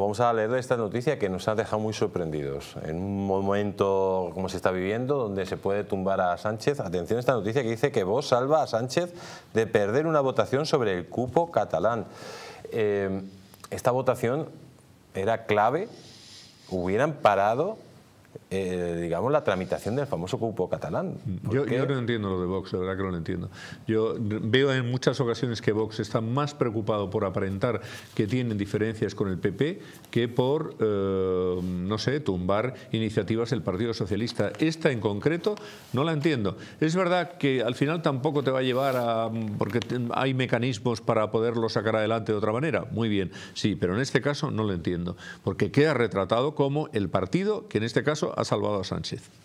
Vamos a leer esta noticia que nos ha dejado muy sorprendidos. En un momento como se está viviendo, donde se puede tumbar a Sánchez, atención a esta noticia que dice que vos salva a Sánchez de perder una votación sobre el cupo catalán. Eh, esta votación era clave, hubieran parado eh, digamos, la tramitación del famoso cupo catalán. Yo, yo, no entiendo lo de Vox, de verdad que no lo entiendo. Yo veo en muchas ocasiones que Vox está más preocupado por aparentar que tienen diferencias con el PP que por, eh, no sé, tumbar iniciativas del Partido Socialista. Esta en concreto no la entiendo. Es verdad que al final tampoco te va a llevar a... porque hay mecanismos para poderlo sacar adelante de otra manera. Muy bien, sí, pero en este caso no lo entiendo. Porque queda retratado como el partido que en este caso ha Salvador Sánchez.